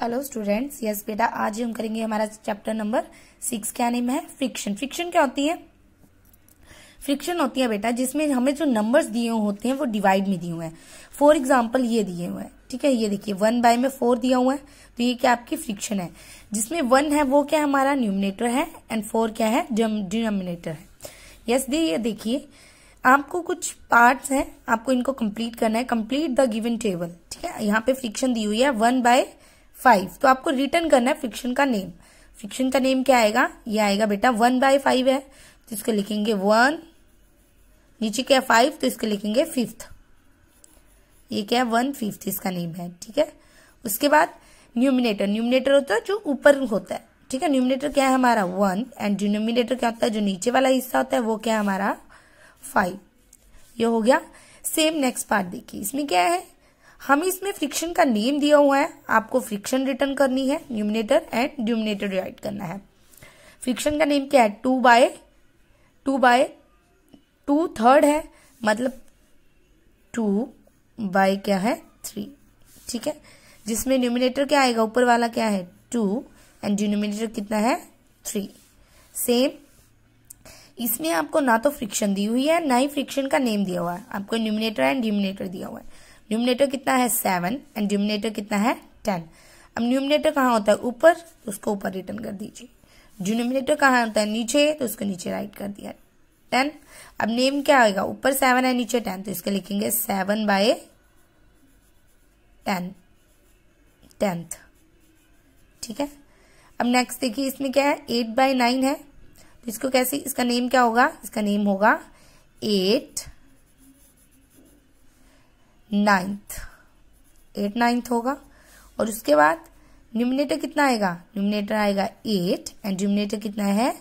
hello students yes बेटा आज हम करेंगे हमारा चैप्टर नंबर सिक्स क्या नेम है फ्रिक्शन फ्रिक्शन क्या होती है फ्रिक्शन होती है बेटा जिसमें हमें जो नंबर्स दिए हुए होते हैं वो डिवाइड में दिए हुए हैं फॉर एग्जाम्पल ये दिए हुए हैं ठीक है ये देखिए वन बाय में फोर दिया हुआ है तो ये क्या आपकी फ्रिक्शन है जिसमें वन है वो क्या हमारा न्यूमिनेटर है एंड फोर क्या है डिनोमिनेटर है यस दी ये देखिए आपको कुछ पार्ट्स हैं आपको इनको कंप्लीट करना है कंप्लीट द गिवन टेबल ठीक है यहाँ पे फ्रिक्शन दी हुई है वन बाय फाइव तो आपको रिटर्न करना है फ्रिक्शन का नेम फ्रिक्शन का नेम क्या आएगा ये आएगा बेटा वन बाय फाइव है तो इसको लिखेंगे वन नीचे क्या है फाइव तो इसको लिखेंगे फिफ्थ ये क्या है वन फिफ्थ इसका नेम है ठीक है उसके बाद न्यूमिनेटर न्यूमिनेटर होता है जो ऊपर होता है ठीक है न्यूमिनेटर क्या है हमारा वन एंड डिनोमिनेटर क्या होता है जो नीचे वाला हिस्सा होता है वो क्या है हमारा फाइव ये हो गया सेम नेक्स्ट पार्ट देखिए इसमें क्या है हम इसमें फ्रिक्शन का नेम दिया हुआ है आपको फ्रिक्शन रिटर्न करनी है न्यूमिनेटर एंड ड्यूमिनेटर राइट करना है फ्रिक्शन का नेम क्या है two by two by two third है मतलब टू बाय क्या है थ्री ठीक है जिसमें न्यूमिनेटर क्या आएगा ऊपर वाला क्या है टू एंड डिनोमिनेटर कितना है थ्री सेम इसमें आपको ना तो फ्रिक्शन दी हुई है ना ही फ्रिक्शन का नेम दिया हुआ है आपको न्यूमिनेटर एंड डिमिनेटर दिया हुआ है न्यूमिनेटर कितना है सेवन एंड डिमिनेटर कितना है टेन अब न्यूमिनेटर कहाँ होता है ऊपर तो उसको ऊपर रिटर्न कर दीजिए डिनोमिनेटर कहाँ होता है नीचे तो उसको नीचे राइट कर दिया टेन अब नेम क्या आएगा ऊपर सेवन है नीचे टेन तो इसके लिखेंगे सेवन बाय टेन टेंथ ठीक है अब नेक्स्ट देखिए इसमें क्या है एट बाय नाइन है तो इसको कैसे इसका नेम क्या होगा इसका नेम होगा एट नाइन्थ एट नाइन्थ होगा और उसके बाद न्यूमिनेटर कितना आएगा न्यूमिनेटर आएगा एट एंड न्यूमिनेटर कितना है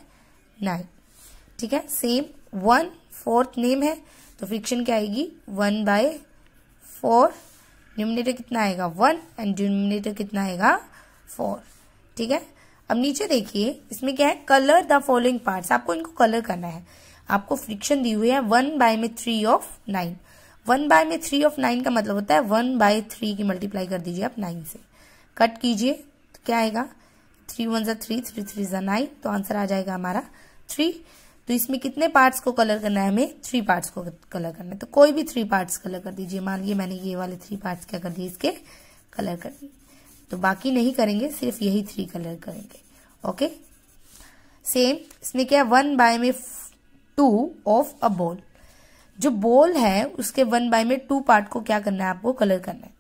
नाइन ठीक है सेम वन फोर्थ नेम है तो फ्रिक्शन क्या आएगी वन बाय फोर न्यूमिनेटर कितना आएगा वन एंड न्यूमिनेटर कितना आएगा फोर ठीक है अब नीचे देखिए इसमें क्या है कलर द फॉलोइंग पार्ट्स आपको इनको कलर करना है आपको फ्रिक्शन दी हुई है वन बाय में three of nine one by में थ्री ऑफ नाइन का मतलब होता है वन बाय थ्री की मल्टीप्लाई कर दीजिए आप नाइन से कट कीजिए तो क्या आएगा थ्री वन ज़ा थ्री थ्री थ्री ज़ा नाइन तो आंसर आ जाएगा हमारा थ्री तो इसमें कितने पार्ट्स को कलर करना है हमें थ्री पार्ट्स को कलर करना है तो कोई भी थ्री पार्ट्स कलर कर दीजिए मान लीजिए मैंने ये वाले थ्री पार्ट्स क्या कर दिए इसके कलर कर दिए तो बाकी नहीं करेंगे सिर्फ यही थ्री कलर करेंगे ओके सेम इसमें क्या है वन बाय में टू ऑफ अ बॉल जो बोल है उसके वन बाय में टू पार्ट को क्या करना है आपको कलर करना है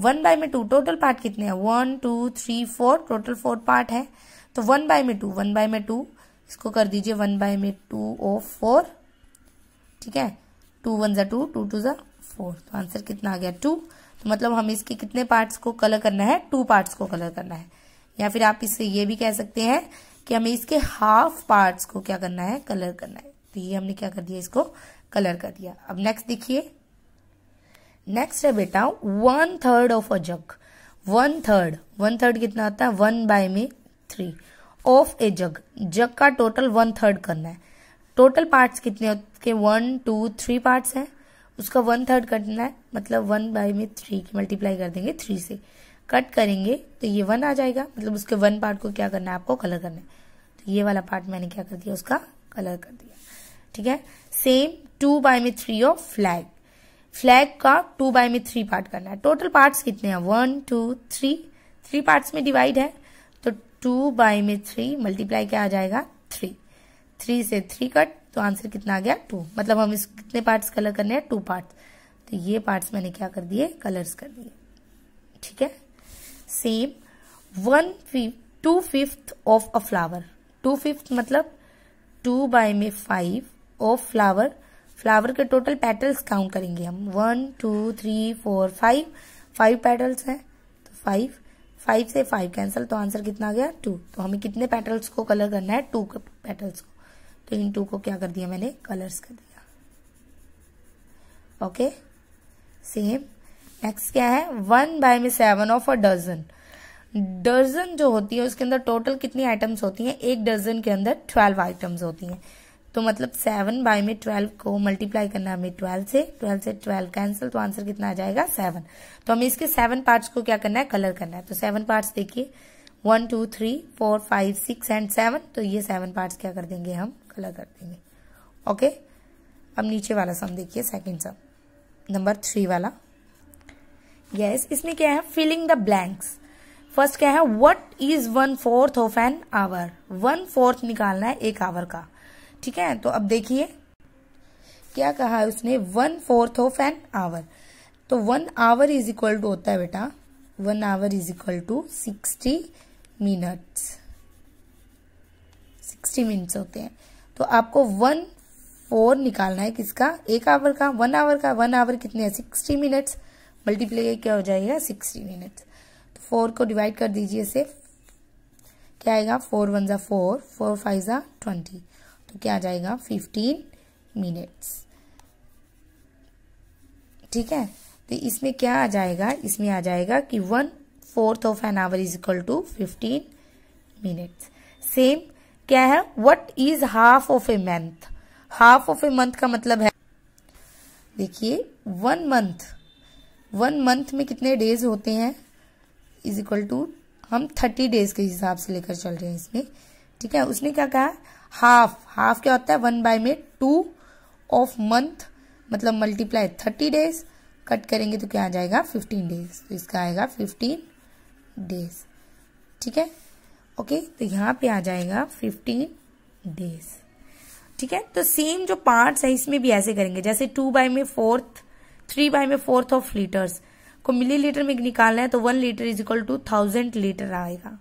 वन बाय में टू टोटल पार्ट कितने हैं one two three four total four part है तो वन बाय में टू वन बाय में टू इसको कर दीजिए वन बाय में टू ओ फोर ठीक है टू वन ज़ा टू टू टू ज़ा फोर तो आंसर कितना आ गया टू तो मतलब हम इसके कितने पार्ट्स को कलर करना है टू पार्ट्स को कलर करना है या फिर आप इससे ये भी कह सकते हैं कि हमें इसके हाफ पार्ट्स को क्या करना है कलर करना है तो ये हमने क्या कर दिया इसको कलर कर दिया अब नेक्स्ट देखिए नेक्स्ट है बेटा one third of a jug one third one third कितना आता है वन बाय में three of a jug jug का टोटल वन थर्ड करना है टोटल पार्ट्स कितने उसके वन टू थ्री पार्ट्स हैं उसका वन थर्ड कटना है मतलब वन बाय में थ्री की मल्टीप्लाई कर देंगे थ्री से कट करेंगे तो ये वन आ जाएगा मतलब उसके वन पार्ट को क्या करना है आपको कलर करना है तो ये वाला पार्ट मैंने क्या कर दिया उसका कलर कर दिया ठीक है सेम टू बाय में थ्री ऑफ फ्लैग फ्लैग का टू बाय में थ्री पार्ट करना है टोटल पार्ट कितने हैं one two three three part में डिवाइड है तो टू बाय में थ्री मल्टीप्लाई क्या आ जाएगा थ्री थ्री से थ्री कट तो आंसर कितना आ गया टू मतलब हम इस कितने पार्ट्स कलर करने हैं टू पार्ट्स तो ये पार्ट्स मैंने क्या कर दिए कलर्स कर दिए ठीक है same one fifth two fifth of a flower two fifth मतलब टू बाय में फाइव ऑफ फ्लावर फ्लावर के टोटल पेटल्स काउंट करेंगे हम one two three four five five petals हैं तो फाइव फाइव से फाइव कैंसिल तो आंसर कितना आ गया टू तो हमें कितने पेटल्स को कलर करना है टू पेटल्स को तो इन टू को क्या कर दिया मैंने कलर्स कर दिया ओके सेम नेक्स्ट क्या है वन बाय में seven of a dozen dozen जो होती है उसके अंदर टोटल कितनी आइटम्स होती हैं एक डजन के अंदर ट्वेल्व आइटम्स होती हैं तो मतलब सेवन बाय में ट्वेल्व को मल्टीप्लाई करना है हमें ट्वेल्व से ट्वेल्व से ट्वेल्व कैंसिल तो आंसर कितना आ जाएगा सेवन तो हमें इसके सेवन पार्ट्स को क्या करना है कलर करना है तो सेवन पार्ट्स देखिए one two three four five six and seven तो ये सेवन पार्ट्स क्या कर देंगे हम कलर कर देंगे ओके अब नीचे वाला सम देखिए सेकेंड सम नंबर थ्री वाला यस yes, इसमें क्या है फिलिंग द ब्लैंक्स फर्स्ट क्या है what is one fourth of an hour one fourth निकालना है एक आवर का ठीक है तो अब देखिए क्या कहा है उसने one fourth of an hour तो one hour is equal to होता है बेटा one hour is equal to sixty minutes sixty minutes होते हैं तो आपको वन फोर निकालना है किसका एक आवर का वन आवर का वन आवर कितने है सिक्सटी मिनट्स मल्टीप्लाई क्या हो जाएगा सिक्सटी मिनट्स तो फोर को डिवाइड कर दीजिए सिर्फ क्या आएगा फोर वन ज़ा फोर फोर फाइव ज़ा ट्वेंटी तो क्या आ जाएगा फिफ्टीन मिनट्स ठीक है तो इसमें क्या आ जाएगा इसमें आ जाएगा कि one fourth of an hour is equal to fifteen minutes same क्या है what is half of a month half of a month का मतलब है देखिए वन मंथ वन मंथ में कितने डेज होते हैं इज इक्वल टू हम थर्टी डेज के हिसाब से लेकर चल रहे हैं इसमें ठीक है उसने क्या कहा हाफ हाफ क्या होता है वन बाय में टू ऑफ मंथ मतलब मल्टीप्लाई थर्टी डेज कट करेंगे तो क्या आ जाएगा फिफ्टीन डेज तो इसका आएगा फिफ्टीन डेज ठीक है ओके तो यहाँ पे आ जाएगा फिफ्टीन डेज ठीक है तो सेम जो पार्ट्स है इसमें भी ऐसे करेंगे जैसे टू बाय में फोर्थ थ्री बाय में फोर्थ ऑफ लीटर्स को मिली लीटर में निकालना है तो one litre is equal to thousand litre आएगा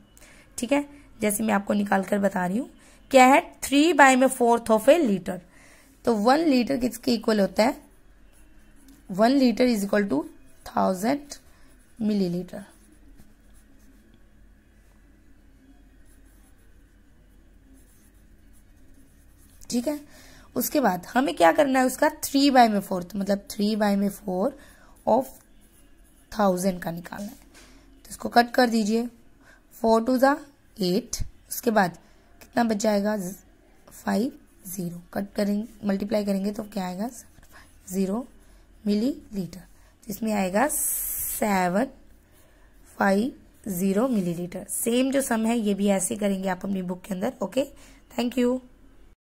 ठीक है जैसे मैं आपको निकाल कर बता रही हूँ क्या है थ्री बाय में फोर्थ ऑफ ए लीटर तो वन लीटर किसके इक्वल होता है one litre is equal to thousand millilitre ठीक है उसके बाद हमें क्या करना है उसका थ्री बाय में फोर्थ मतलब थ्री बाय में फोर ऑफ थाउजेंड का निकालना है तो इसको कट कर दीजिए फोर टू ज़ा एट उसके बाद कितना बच जाएगा फाइव ज़ीरो कट करेंगे मल्टीप्लाई करेंगे तो क्या आएगा seven five zero millilitre इसमें आएगा seven five zero millilitre same जो सम है ये भी ऐसे करेंगे आप अपनी बुक के अंदर ओके थैंक यू